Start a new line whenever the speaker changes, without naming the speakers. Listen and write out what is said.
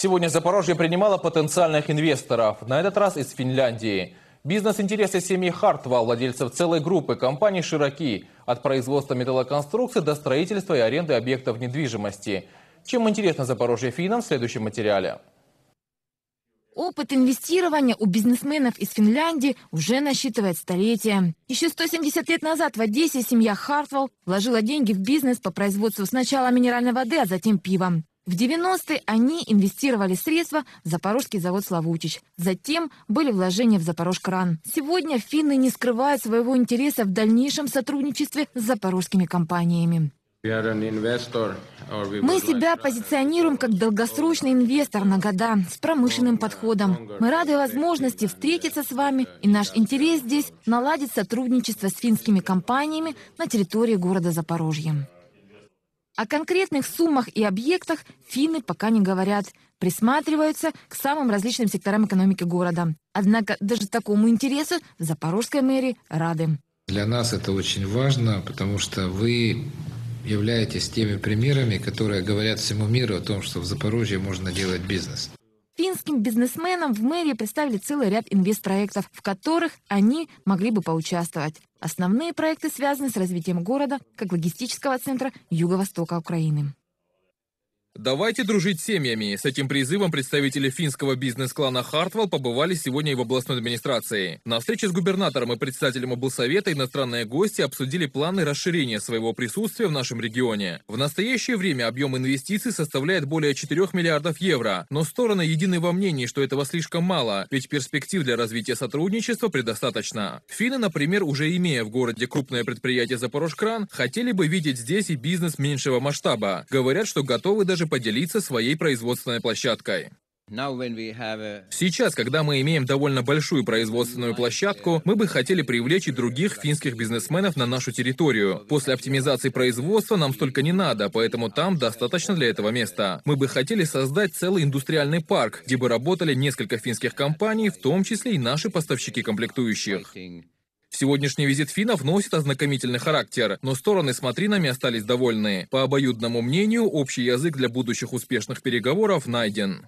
Сегодня Запорожье принимало потенциальных инвесторов, на этот раз из Финляндии. Бизнес-интересы семьи Хартвал, владельцев целой группы компаний, широки. От производства металлоконструкций до строительства и аренды объектов недвижимости. Чем интересно Запорожье финам в следующем материале.
Опыт инвестирования у бизнесменов из Финляндии уже насчитывает столетия. Еще 170 лет назад в Одессе семья Хартвелл вложила деньги в бизнес по производству сначала минеральной воды, а затем пивом. В 90-е они инвестировали средства в Запорожский завод «Славутич». Затем были вложения в «Запорожкран». Сегодня финны не скрывают своего интереса в дальнейшем сотрудничестве с запорожскими компаниями.
Мы себя
позиционируем как долгосрочный инвестор на года с промышленным подходом. Мы рады возможности встретиться с вами, и наш интерес здесь наладить сотрудничество с финскими компаниями на территории города Запорожья. О конкретных суммах и объектах финны пока не говорят, присматриваются к самым различным секторам экономики города. Однако даже такому интересу в Запорожской мэрии рады.
Для нас это очень важно, потому что вы являетесь теми примерами, которые говорят всему миру о том, что в Запорожье можно делать бизнес
финским бизнесменам в мэрии представили целый ряд инвестпроектов, в которых они могли бы поучаствовать. Основные проекты связаны с развитием города как логистического центра Юго-Востока Украины.
Давайте дружить семьями. С этим призывом представители финского бизнес-клана Хартвелл побывали сегодня и в областной администрации. На встрече с губернатором и председателем облсовета иностранные гости обсудили планы расширения своего присутствия в нашем регионе. В настоящее время объем инвестиций составляет более 4 миллиардов евро, но стороны едины во мнении, что этого слишком мало, ведь перспектив для развития сотрудничества предостаточно. Финны, например, уже имея в городе крупное предприятие «Запорожкран», хотели бы видеть здесь и бизнес меньшего масштаба. Говорят, что готовы даже поделиться своей производственной площадкой. Сейчас, когда мы имеем довольно большую производственную площадку, мы бы хотели привлечь и других финских бизнесменов на нашу территорию. После оптимизации производства нам столько не надо, поэтому там достаточно для этого места. Мы бы хотели создать целый индустриальный парк, где бы работали несколько финских компаний, в том числе и наши поставщики комплектующих. Сегодняшний визит финнов носит ознакомительный характер, но стороны с Матринами остались довольны. По обоюдному мнению, общий язык для будущих успешных переговоров найден.